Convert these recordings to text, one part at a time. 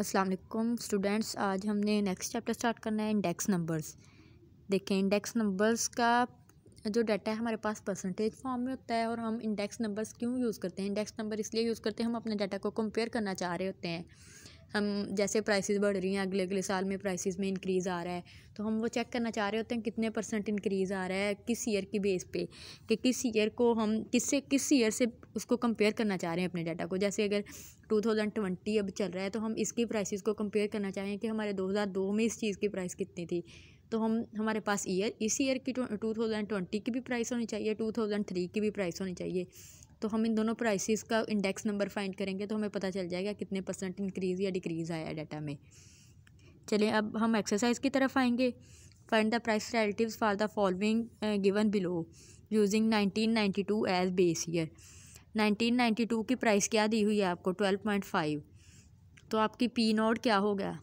अस्सलाम वालेकुम स्टूडेंट्स आज हमने नेक्स्ट चैप्टर स्टार्ट करना है इंडेक्स नंबर्स देखें इंडेक्स नंबर्स का जो डाटा है हमारे पास परसेंटेज फॉर्म में होता है और हम इंडेक्स नंबर्स क्यों यूज़ करते हैं इंडेक्स नंबर इसलिए यूज़ करते हैं हम अपने डाटा को कंपेयर करना चाह रहे होते हैं हम जैसे प्राइसेस बढ़ रही हैं अगले अगले साल में प्राइसेस में इंक्रीज़ आ रहा है तो हम वो चेक करना चाह रहे होते हैं कितने परसेंट इंक्रीज़ आ रहा है किस ईयर की बेस पे कि किस ईयर को हम किससे किस ईयर से उसको कंपेयर करना चाह रहे हैं अपने डाटा को जैसे अगर टू थाउजेंड ट्वेंटी अब चल रहा है तो हम इसकी प्राइसिस को कंपेयर करना चाहें कि हमारे दो हज़ार दो में इस चीज़ की प्राइस कितनी थी तो हम हमारे पास ईयर इस ईयर की टू थाउजेंड ट्वेंटी की भी प्राइस होनी चाहिए टू थाउजेंड थ्री की भी प्राइस होनी चाहिए तो हम इन दोनों प्राइसिस का इंडेक्स नंबर फाइंड करेंगे तो हमें पता चल जाएगा कितने परसेंट इंक्रीज़ या डिक्रीज़ आया डाटा में चलिए अब हम एक्सरसाइज की तरफ आएंगे find the price relative for the following given below using nineteen ninety two as base year nineteen ninety two की प्राइस क्या दी हुई है आपको ट्वेल्व पॉइंट फाइव तो आपकी पी नोट क्या हो गया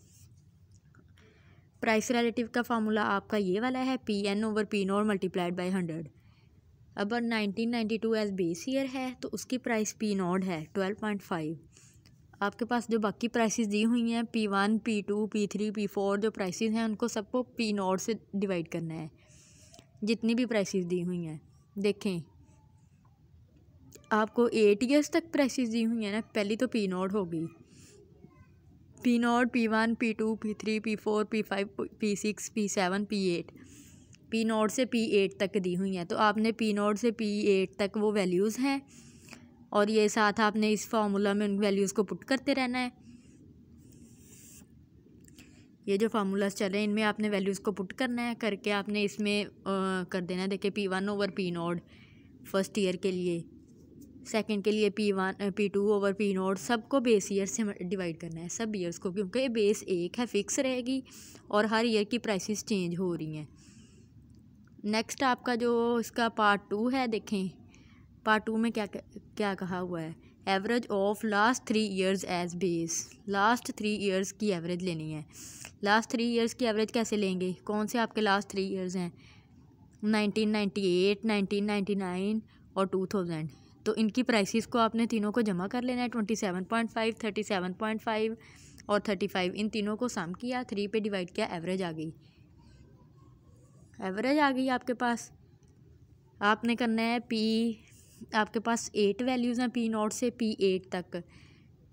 प्राइस रिलेटिव का फार्मूला आपका ये वाला है P N over P naught multiplied by hundred अब 1992 एज बेस ईयर है तो उसकी प्राइस पी नॉड है 12.5 आपके पास जो बाकी प्राइसेस दी हुई हैं P one P two P three P four जो प्राइसेस हैं उनको सबको पी नॉड से डिवाइड करना है जितनी भी प्राइसेस दी हुई हैं देखें आपको एट ईयर्स तक प्राइसेस दी हुई हैं ना पहली तो पी नॉड होगी P naught P one P two P three P four P five P six P seven P eight P naught से पी एट तक दी हुई हैं तो आपने पी नोट से पी एट तक वो वैल्यूज़ हैं और ये साथ आपने इस फार्मूला में उन वैल्यूज़ को पुट करते रहना है ये जो फार्मूलाज चल रहे हैं इनमें आपने वैल्यूज़ को पुट करना है करके आपने इसमें आ, कर देना है देखिए P one over P naught first year के लिए सेकंड के लिए P one P two over P naught सबको बेस ईयर से डिवाइड करना है सब ईयर्स को क्योंकि बेस एक है फिक्स रहेगी और हर ईयर की प्राइसेस चेंज हो रही हैं नेक्स्ट आपका जो इसका पार्ट टू है देखें पार्ट टू में क्या क्या कहा हुआ है average of last three years as base last three years की एवरेज लेनी है लास्ट थ्री इयर्स की एवरेज कैसे लेंगे कौन से आपके लास्ट थ्री इयर्स हैं 1998, 1999 और 2000 तो इनकी प्राइसेस को आपने तीनों को जमा कर लेना है twenty seven point five thirty seven point five और थर्टी फाइव इन तीनों को सम किया थ्री पे डिवाइड किया एवरेज आ गई एवरेज आ गई आपके पास आपने करना है पी आपके पास एट वैल्यूज़ हैं पी नॉट से पी एट तक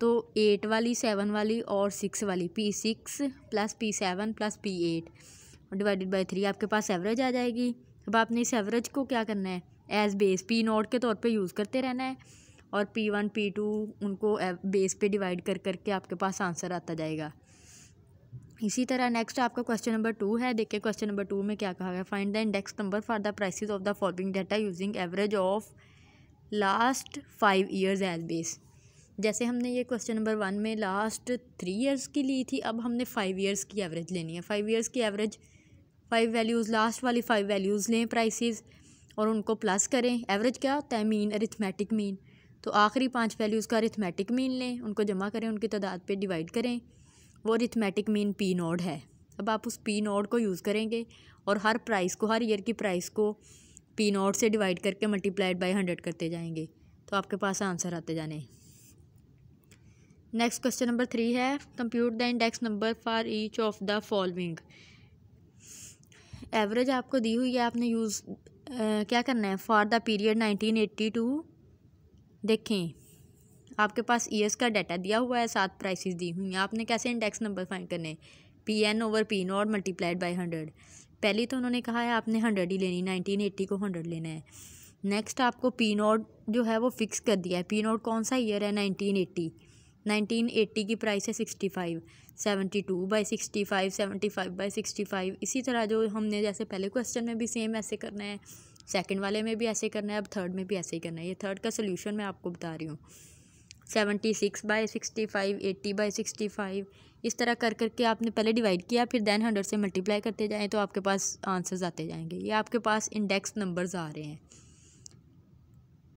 तो एट वाली सेवन वाली और सिक्स वाली P six plus P seven plus P eight divided by three आपके पास एवरेज आ जाएगी अब आपने इस एवरेज को क्या करना है एज बेस पी नॉट के तौर पे यूज़ करते रहना है और पी वन पी टू उनको बेस पे डिवाइड कर करके आपके पास आंसर आता जाएगा इसी तरह नेक्स्ट आपका क्वेश्चन नंबर टू है देखिए क्वेश्चन नंबर टू में क्या कहा गया find the index number for the prices of the following data using average of last five years as base जैसे हमने ये क्वेश्चन नंबर वन में लास्ट थ्री ईयर्स की ली थी अब हमने फाइव ईयर्स की एवरेज लेनी है फाइव ईयर्स की एवरेज फाइव वैल्यूज़ लास्ट वाली फाइव वैल्यूज़ लें प्राइसेस और उनको प्लस करें एवरेज क्या होता है मीन अरिथमेटिक मीन तो आखिरी पांच वैल्यूज़ का अरिथमेटिक मीन लें उनको जमा करें उनकी तादाद पे डिवाइड करें वो रिथमेटिक मीन पी नोड है अब आप उस पी नोड को यूज़ करेंगे और हर प्राइस को हर ईयर की प्राइस को पी नोड से डिवाइड करके मल्टीप्लाइड बाई हंड्रेड करते जाएंगे तो आपके पास आंसर आते जाने नेक्स्ट क्वेश्चन नंबर थ्री है compute the index number for each of the following average आपको दी हुई है आपने यूज़ क्या करना है for the period nineteen eighty two देखें आपके पास ई का डाटा दिया हुआ है सात प्राइसेस दी हुई हैं आपने कैसे इंडेक्स नंबर फाइंड करने P N over P naught multiplied by hundred पहले तो उन्होंने कहा है आपने हंड्रेड ही लेनी नाइनटीन एट्टी को हंड्रेड लेना है नेक्स्ट आपको पी नॉट जो है वो फिक्स कर दिया है पी नॉट कौन सा ईयर है नाइनटीन एट्टी नाइनटीन एट्टी की प्राइस है sixty five seventy two by sixty five seventy five by sixty five इसी तरह जो हमने जैसे पहले क्वेश्चन में भी सेम ऐसे करना है सेकंड वाले में भी ऐसे करना है अब थर्ड में भी ऐसे ही करना है ये थर्ड का सोल्यूशन मैं आपको बता रही हूँ seventy six by sixty five eighty by sixty five इस तरह कर करके आपने पहले डिवाइड किया फिर दैन हंड्रेड से मल्टीप्लाई करते जाएँ तो आपके पास आंसर्स आते जाएंगे ये आपके पास इंडेक्स नंबर्स आ रहे हैं